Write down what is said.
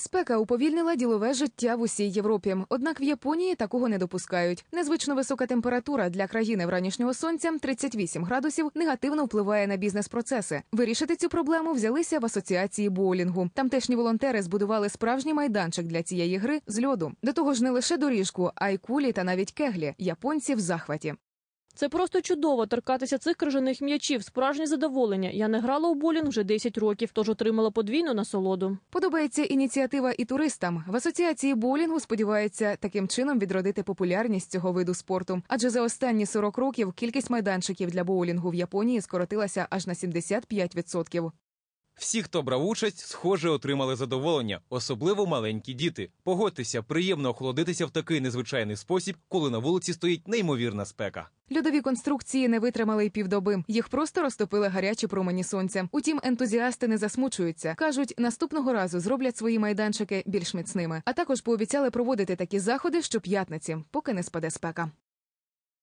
Спека уповільнила ділове життя в усій Європі. Однак в Японії такого не допускають. Незвично висока температура для країни вранішнього сонця 38 градусів негативно впливає на бізнес-процеси. Вирішити цю проблему взялися в асоціації боулінгу. Тамтешні волонтери збудували справжній майданчик для цієї гри з льоду. До того ж, не лише доріжку, а й кулі та навіть кеглі. Японці в захваті. Це просто чудово торкатися цих крижаних м'ячів. Справжнє задоволення. Я не грала у болінг вже 10 років, тож отримала подвійну насолоду. Подобається ініціатива і туристам в асоціації болінгу. Сподіваються таким чином відродити популярність цього виду спорту. Адже за останні 40 років кількість майданчиків для боулінгу в Японії скоротилася аж на 75%. Всі, хто брав участь, схоже, отримали задоволення, особливо маленькі діти. Погодьтеся, приємно охолодитися в такий незвичайний спосіб, коли на вулиці стоїть неймовірна спека. Льодові конструкції не витримали й півдоби. Їх просто розтопили гарячі промені сонця. Утім, ентузіасти не засмучуються. кажуть, наступного разу зроблять свої майданчики більш міцними. А також пообіцяли проводити такі заходи що п'ятниці, поки не спаде спека.